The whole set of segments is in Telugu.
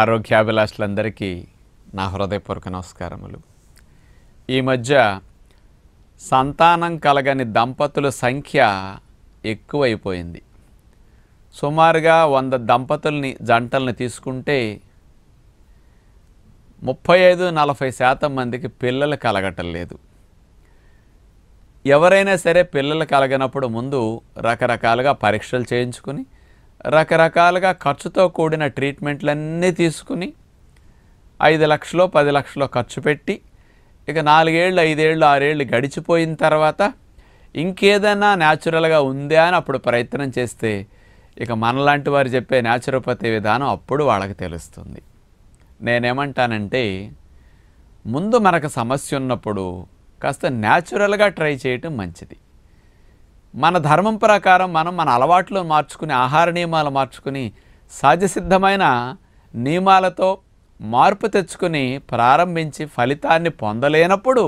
ఆరోగ్యాభిలాషులందరికీ నా హృదయపూర్వక నమస్కారములు ఈ మధ్య సంతానం కలగని దంపతుల సంఖ్య ఎక్కువైపోయింది సుమారుగా వంద దంపతుల్ని జంటల్ని తీసుకుంటే ముప్పై ఐదు నలభై శాతం మందికి పిల్లలు కలగటం లేదు ఎవరైనా సరే పిల్లలు కలగనప్పుడు ముందు రకరకాలుగా పరీక్షలు చేయించుకుని రకరకాలుగా ఖర్చుతో కూడిన ట్రీట్మెంట్లన్నీ తీసుకుని ఐదు లక్షలో పది లక్షలో ఖర్చు పెట్టి ఇక నాలుగేళ్ళు ఐదేళ్ళు ఆరేళ్ళు గడిచిపోయిన తర్వాత ఇంకేదైనా న్యాచురల్గా ఉందే అని అప్పుడు ప్రయత్నం చేస్తే ఇక మనలాంటి వారు చెప్పే న్యాచురోపతి విధానం అప్పుడు వాళ్ళకి తెలుస్తుంది నేనేమంటానంటే ముందు మనకు సమస్య ఉన్నప్పుడు కాస్త న్యాచురల్గా ట్రై చేయటం మంచిది మన ధర్మం ప్రకారం మనం మన అలవాట్లు మార్చుకుని ఆహార నియమాలు మార్చుకుని సహజసిద్ధమైన నియమాలతో మార్పు తెచ్చుకుని ప్రారంభించి ఫలితాన్ని పొందలేనప్పుడు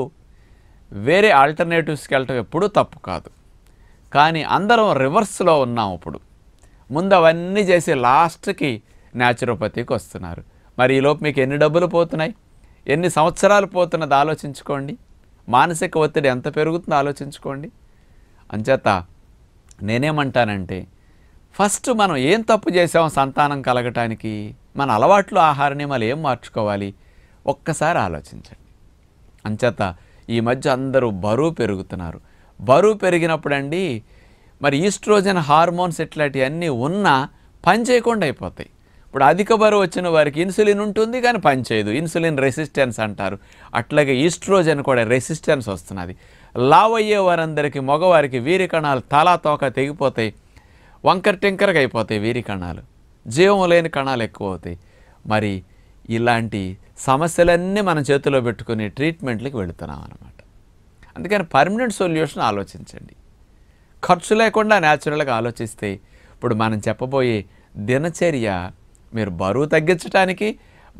వేరే ఆల్టర్నేటివ్స్కి వెళ్ళటం ఎప్పుడూ తప్పు కాదు కానీ అందరం రివర్స్లో ఉన్నాం ఇప్పుడు ముందు అవన్నీ చేసి లాస్ట్కి న్యాచురోపతికి వస్తున్నారు మరి ఈలోపు మీకు ఎన్ని డబ్బులు పోతున్నాయి ఎన్ని సంవత్సరాలు పోతున్నది ఆలోచించుకోండి మానసిక ఒత్తిడి ఎంత పెరుగుతుందో ఆలోచించుకోండి అంచేత నేనేమంటానంటే ఫస్ట్ మనం ఏం తప్పు చేసాం సంతానం కలగటానికి మన అలవాట్లు ఆహార నియమాలు ఏం మార్చుకోవాలి ఒక్కసారి ఆలోచించండి అంచేత ఈ మధ్య అందరూ బరువు పెరుగుతున్నారు బరువు పెరిగినప్పుడండి మరి ఈస్ట్రోజన్ హార్మోన్స్ ఇట్లాంటివి అన్నీ ఉన్నా పని చేయకుండా అయిపోతాయి ఇప్పుడు అధిక బరువు వచ్చిన వారికి ఇన్సులిన్ ఉంటుంది కానీ పనిచేయదు ఇన్సులిన్ రెసిస్టెన్స్ అంటారు అట్లాగే ఈస్ట్రోజన్ కూడా రెసిస్టెన్స్ వస్తున్నది లావయ్యే వారందరికీ మగవారికి వీరికణాలు తలా తోక తెగిపోతాయి వంకర టింకరగా అయిపోతాయి వీరి కణాలు జీవం లేని కణాలు ఎక్కువ అవుతాయి మరి ఇలాంటి సమస్యలన్నీ మన చేతిలో పెట్టుకుని ట్రీట్మెంట్లకు వెళుతున్నాం అనమాట అందుకని పర్మనెంట్ సొల్యూషన్ ఆలోచించండి ఖర్చు లేకుండా న్యాచురల్గా ఆలోచిస్తే ఇప్పుడు మనం చెప్పబోయే దినచర్య మీరు బరువు తగ్గించడానికి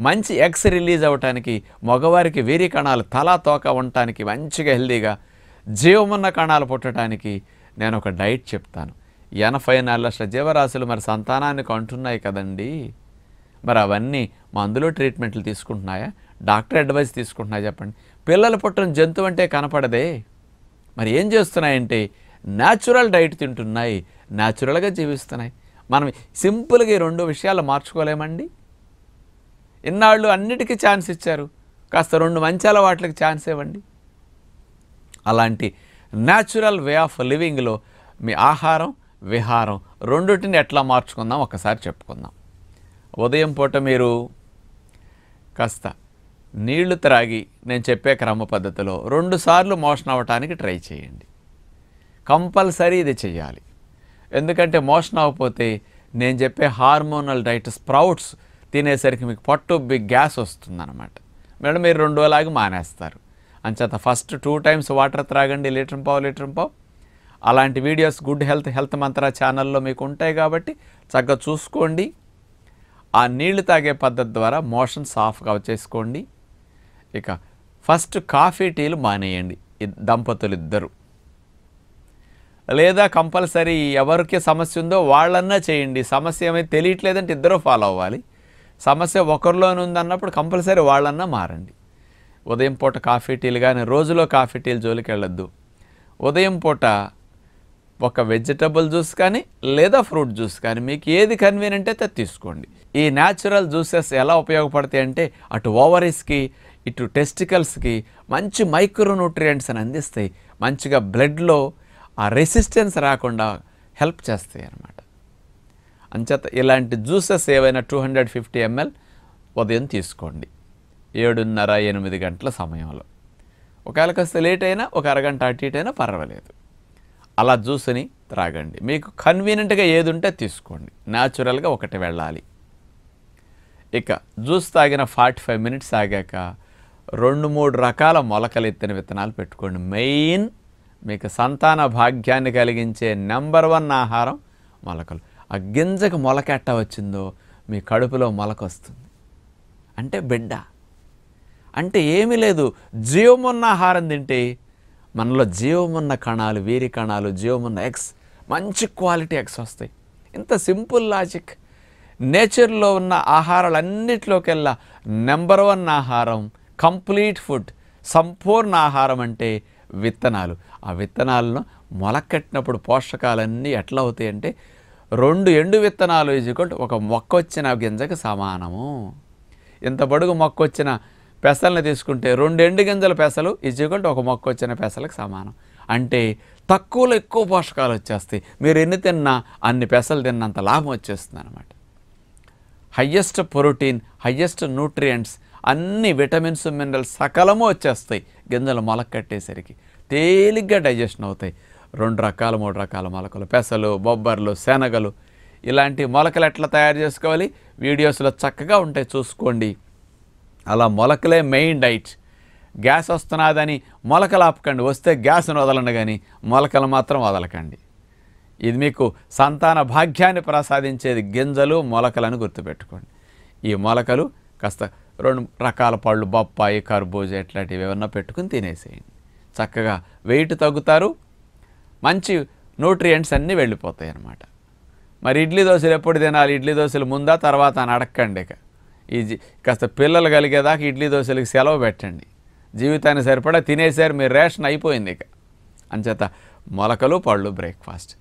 మంచి ఎక్స్ రిలీజ్ అవ్వటానికి మగవారికి వీరి కణాలు తలా తోక ఉండటానికి మంచిగా హెల్దీగా జీవమున్న కణాలు పుట్టడానికి నేను ఒక డైట్ చెప్తాను ఎనభై నాలుగు లక్షల జీవరాశులు మరి సంతానాన్ని కొంటున్నాయి కదండి మరి అవన్నీ మందులో ట్రీట్మెంట్లు తీసుకుంటున్నాయా డాక్టర్ అడ్వైస్ తీసుకుంటున్నాయా చెప్పండి పిల్లలు పుట్టిన జంతువు అంటే కనపడదే మరి ఏం చేస్తున్నాయంటే న్యాచురల్ డైట్ తింటున్నాయి న్యాచురల్గా జీవిస్తున్నాయి మనం సింపుల్గా ఈ రెండు విషయాలు మార్చుకోలేమండి ఇన్నాళ్ళు అన్నిటికీ ఛాన్స్ ఇచ్చారు కాస్త రెండు మంచి అలవాట్లకి ఛాన్స్ ఇవ్వండి అలాంటి న్యాచురల్ వే ఆఫ్ లివింగ్లో మీ ఆహారం విహారం రెండింటిని ఎట్లా మార్చుకుందాం ఒకసారి చెప్పుకుందాం ఉదయం పూట మీరు కాస్త నీళ్లు త్రాగి నేను చెప్పే క్రమ పద్ధతిలో రెండుసార్లు మోషన్ అవ్వటానికి ట్రై చేయండి కంపల్సరీ ఇది చేయాలి ఎందుకంటే మోషన్ అవ్వకపోతే నేను చెప్పే హార్మోనల్ డైట్ స్ప్రౌట్స్ తినేసరికి మీకు పట్టుబ్బి గ్యాస్ వస్తుందన్నమాట మేడం మీరు రెండోలాగి మానేస్తారు అంచేత ఫస్ట్ టూ టైమ్స్ వాటర్ త్రాగండి లీటర్ పావు లీటర్ పావు అలాంటి వీడియోస్ గుడ్ హెల్త్ హెల్త్ మంత్ర ఛానల్లో మీకు ఉంటాయి కాబట్టి చక్కగా చూసుకోండి ఆ నీళ్లు తాగే పద్ధతి ద్వారా మోషన్ సాఫ్గా చేసుకోండి ఇక ఫస్ట్ కాఫీ టీలు మానేయండి దంపతులు ఇద్దరు లేదా కంపల్సరీ ఎవరికి సమస్య ఉందో వాళ్ళన్నా చేయండి సమస్య ఏమైతే తెలియట్లేదంటే ఇద్దరూ ఫాలో అవ్వాలి సమస్య ఒకరిలోనే ఉందన్నప్పుడు కంపల్సరీ వాళ్ళన్నా మారండి ఉదయం పూట కాఫీ టీలు కానీ రోజులో కాఫీ టీలు జోలికి వెళ్ళొద్దు ఉదయం పూట ఒక వెజిటబుల్ జ్యూస్ కానీ లేదా ఫ్రూట్ జ్యూస్ కానీ మీకు ఏది కన్వీనియంట్ అయితే తీసుకోండి ఈ న్యాచురల్ జ్యూసెస్ ఎలా ఉపయోగపడతాయి అంటే అటు ఓవరీస్కి ఇటు టెస్టికల్స్కి మంచి మైక్రోన్యూట్రియంట్స్ అని అందిస్తాయి మంచిగా బ్లడ్లో ఆ రెసిస్టెన్స్ రాకుండా హెల్ప్ చేస్తాయి అన్నమాట అంచేత ఇలాంటి జ్యూసెస్ ఏవైనా టూ హండ్రెడ్ ఫిఫ్టీ ఎంఎల్ ఉదయం తీసుకోండి ఏడున్నర ఎనిమిది గంటల సమయంలో ఒకవేళ కాస్త లేట్ అయినా ఒక అరగంట అటు ఇటు అయినా పర్వాలేదు అలా జ్యూస్ని త్రాగండి మీకు కన్వీనియంట్గా ఏది ఉంటే తీసుకోండి న్యాచురల్గా ఒకటి వెళ్ళాలి ఇక జ్యూస్ తాగిన ఫార్టీ ఫైవ్ మినిట్స్ తాగాక రెండు మూడు రకాల మొలకలు ఎత్తిన విత్తనాలు పెట్టుకోండి మెయిన్ మీకు సంతాన భాగ్యాన్ని కలిగించే నెంబర్ వన్ ఆహారం మొలకలు ఆ గింజకు మొలకెట్ట వచ్చిందో మీ కడుపులో మొలక వస్తుంది అంటే బిడ్డ అంటే ఏమీ లేదు జీవమున్న ఆహారం తింటే మనలో జీవమున్న కణాలు వేరి కణాలు జీవమున్న ఎగ్స్ మంచి క్వాలిటీ ఎగ్స్ వస్తాయి ఇంత సింపుల్ లాజిక్ నేచర్లో ఉన్న ఆహారాలన్నిటిలోకెల్లా నెంబర్ వన్ ఆహారం కంప్లీట్ ఫుడ్ సంపూర్ణ ఆహారం అంటే విత్తనాలు ఆ విత్తనాలను మొలకెట్టినప్పుడు పోషకాలన్నీ ఎట్లా అవుతాయి అంటే రెండు ఎండు విత్తనాలు ఈజ్వల్ ఒక మొక్క వచ్చిన గింజకు సమానము ఇంత పొడుగు మొక్క వచ్చిన పెసల్ని తీసుకుంటే రెండు ఎండు గింజల పెసలు ఈజ్వల్ ఒక మొక్క వచ్చిన పెసలకు సమానం అంటే తక్కువలో ఎక్కువ పోషకాలు వచ్చేస్తాయి మీరు ఎన్ని తిన్నా అన్ని పెసలు తిన్నంత లాభం వచ్చేస్తుంది అనమాట హయ్యెస్ట్ ప్రోటీన్ హయ్యెస్ట్ న్యూట్రియంట్స్ అన్ని విటమిన్స్ మినరల్స్ సకలము వచ్చేస్తాయి గింజలు మొలక కట్టేసరికి తేలిగ్గా డైజెషన్ అవుతాయి రెండు రకాల మూడు రకాల మొలకలు పెసలు బొబ్బర్లు శనగలు ఇలాంటి మొలకలు ఎట్లా తయారు చేసుకోవాలి వీడియోస్లో చక్కగా ఉంటాయి చూసుకోండి అలా మొలకలే మెయిన్ డైట్ గ్యాస్ వస్తున్నదని మొలకలు ఆపకండి వస్తే గ్యాస్ను వదలండి కానీ మొలకలు మాత్రం వదలకండి ఇది మీకు సంతాన భాగ్యాన్ని ప్రసాదించేది గింజలు మొలకలను గుర్తుపెట్టుకోండి ఈ మొలకలు కాస్త రెండు రకాల పళ్ళు బొప్పాయి కర్బూజ ఇట్లాంటివి ఏమన్నా పెట్టుకుని తినేసేయండి చక్కగా వెయిట్ తగ్గుతారు మంచి న్యూట్రియంట్స్ అన్నీ వెళ్ళిపోతాయి అన్నమాట మరి ఇడ్లీ దోశలు ఎప్పుడు తినాలి ఇడ్లీ దోశలు ముందా తర్వాత అని అడగండి ఇక ఈ కాస్త పిల్లలు కలిగేదాకా ఇడ్లీ దోశలకి సెలవు పెట్టండి జీవితాన్ని సరిపడా తినేసారు మీరు రేషన్ అయిపోయింది ఇక అంచేత మొలకలు పళ్ళు బ్రేక్ఫాస్ట్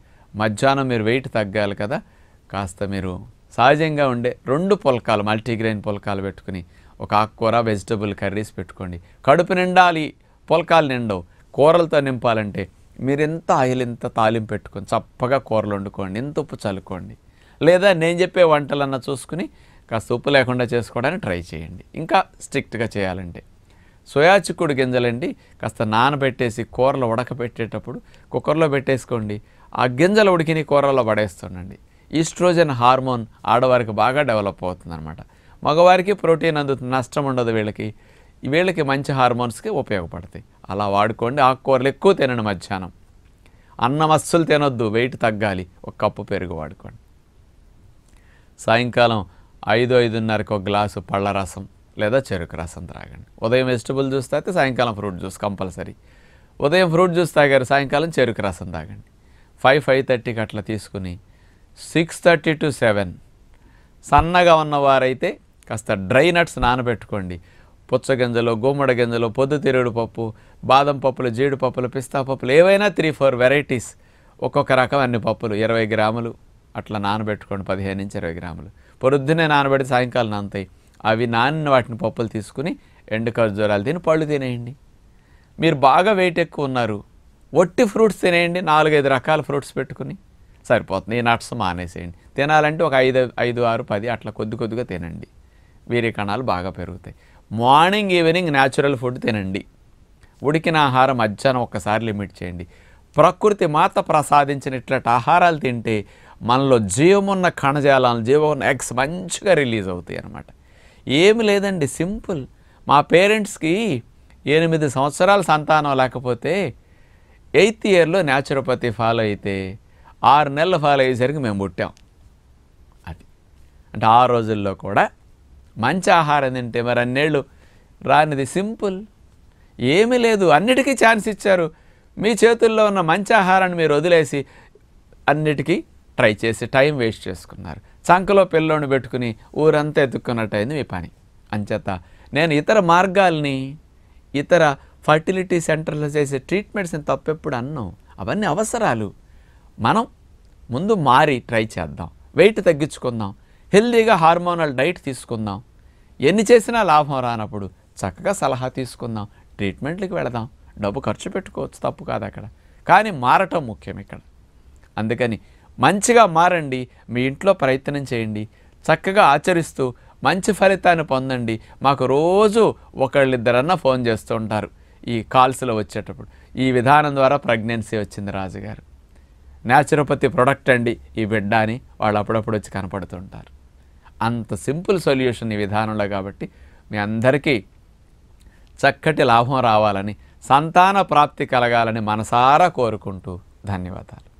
మధ్యాహ్నం మీరు వెయిట్ తగ్గాలి కదా కాస్త మీరు సహజంగా ఉండే రెండు పొలకాలు మల్టీగ్రెయిన్ పొలకాలు పెట్టుకుని ఒక ఆకుకూర వెజిటబుల్ కర్రీస్ పెట్టుకోండి కడుపు నిండాలి పొలకాలు నిండవు కూరలతో నింపాలంటే మీరు ఎంత ఆయిల్ ఎంత తాలింపు పెట్టుకొని చప్పగా కూరలు వండుకోండి ఎంత ఉప్పు చల్లుకోండి లేదా నేను చెప్పే వంటలన్నా చూసుకుని కాస్త ఉప్పు లేకుండా చేసుకోవడానికి ట్రై చేయండి ఇంకా స్ట్రిక్ట్గా చేయాలంటే సోయా చిక్కుడు గింజలండి కాస్త నానబెట్టేసి కూరలు ఉడకబెట్టేటప్పుడు కుక్కర్లో పెట్టేసుకోండి ఆ గింజలు ఉడికిని కూరలో పడేస్తుండండి ఈస్ట్రోజన్ హార్మోన్ ఆడవారికి బాగా డెవలప్ అవుతుందన్నమాట మగవారికి ప్రోటీన్ అందుతుంది నష్టం ఉండదు వీళ్ళకి వీళ్ళకి మంచి హార్మోన్స్కి ఉపయోగపడతాయి అలా వాడుకోండి ఆకుకూరలు ఎక్కువ తినండి మధ్యాహ్నం అన్నం అస్సలు తినొద్దు వెయిట్ తగ్గాలి ఒక కప్పు పెరుగు వాడుకోండి సాయంకాలం ఐదు ఐదున్నరకు ఒక గ్లాసు పళ్ళ రసం లేదా చెరుకు రసం త్రాగండి ఉదయం వెజిటబుల్ జ్యూస్ తాగితే సాయంకాలం ఫ్రూట్ జ్యూస్ కంపల్సరీ ఉదయం ఫ్రూట్ జ్యూస్ తాగారు సాయంకాలం చెరుకు రసం తాగండి ఫైవ్ ఫైవ్ థర్టీకి అట్లా తీసుకుని సిక్స్ థర్టీ టు సెవెన్ సన్నగా ఉన్నవారైతే కాస్త డ్రై నట్స్ నానబెట్టుకోండి పుచ్చగింజలు గుమ్మడి గింజలు పొద్దుతిరుగుడు పప్పు బాదం పప్పులు జీడిపప్పులు పిస్తా పప్పులు ఏవైనా త్రీ ఫోర్ వెరైటీస్ ఒక్కొక్క రకం అన్ని పప్పులు ఇరవై గ్రాములు అట్లా నానబెట్టుకోండి పదిహేను నుంచి ఇరవై గ్రాములు పొద్దున్నే నానబడి సాయంకాలం నానతాయి అవి నానిన వాటిని పప్పులు తీసుకుని ఎండు ఖర్జూరాలు తిని పళ్ళు తినేయండి మీరు బాగా వెయిట్ ఎక్కువ ఉన్నారు ఒట్టి ఫ్రూట్స్ తినేయండి నాలుగైదు రకాల ఫ్రూట్స్ పెట్టుకుని సరిపోతుంది ఈ నట్స్ మానేసేయండి తినాలంటే ఒక ఐదు ఐదు ఆరు పది అట్లా కొద్ది కొద్దిగా తినండి వీరి కణాలు బాగా పెరుగుతాయి మార్నింగ్ ఈవినింగ్ న్యాచురల్ ఫుడ్ తినండి ఉడికిన ఆహారం మధ్యాహ్నం ఒక్కసారి లిమిట్ చేయండి ప్రకృతి మాత ప్రసాదించిన ఇట్లాంటి ఆహారాలు తింటే మనలో జీవమున్న కణజాలాలు జీవమున్న ఎక్స్ మంచిగా రిలీజ్ అవుతాయి అనమాట ఏమి లేదండి సింపుల్ మా పేరెంట్స్కి ఎనిమిది సంవత్సరాల సంతానం లేకపోతే ఎయిత్ ఇయర్లో న్యాచురోపతి ఫాలో అయితే ఆరు నెలలు ఫాలో అయ్యేసరికి మేము పుట్టాం అది అంటే ఆ రోజుల్లో కూడా మంచి ఆహారం తింటే మరి అన్నేళ్ళు రానిది సింపుల్ ఏమీ లేదు అన్నిటికీ ఛాన్స్ ఇచ్చారు మీ చేతుల్లో ఉన్న మంచి ఆహారాన్ని మీరు వదిలేసి అన్నిటికీ ట్రై చేసి టైం వేస్ట్ చేసుకున్నారు చంకలో పిల్లోని పెట్టుకుని ఊరంతా ఎత్తుక్కున్నట్టయింది మీ పని అంచేత నేను ఇతర మార్గాల్ని ఇతర ఫర్టిలిటీ సెంటర్లో చేసే ట్రీట్మెంట్స్ని తప్పెప్పుడు అన్నాం అవన్నీ అవసరాలు మనం ముందు మారి ట్రై చేద్దాం వెయిట్ తగ్గించుకుందాం హెల్దీగా హార్మోనల్ డైట్ తీసుకుందాం ఎన్ని చేసినా లాభం రానప్పుడు చక్కగా సలహా తీసుకుందాం ట్రీట్మెంట్లకు వెళదాం డబ్బు ఖర్చు పెట్టుకోవచ్చు తప్పు కాదు అక్కడ కానీ మారటం ముఖ్యం ఇక్కడ అందుకని మంచిగా మారండి మీ ఇంట్లో ప్రయత్నం చేయండి చక్కగా ఆచరిస్తూ మంచి ఫలితాన్ని పొందండి మాకు రోజు ఒకళ్ళిద్దరన్నా ఫోన్ చేస్తూ ఉంటారు ఈ కాల్స్లో వచ్చేటప్పుడు ఈ విధానం ద్వారా ప్రెగ్నెన్సీ వచ్చింది రాజుగారు న్యాచురోపతి ప్రొడక్ట్ అండి ఈ బిడ్డ అని వాళ్ళు అప్పుడప్పుడు వచ్చి కనపడుతుంటారు అంత సింపుల్ సొల్యూషన్ ఈ విధానంలో కాబట్టి మీ అందరికీ చక్కటి లాభం రావాలని సంతాన ప్రాప్తి కలగాలని మనసారా కోరుకుంటూ ధన్యవాదాలు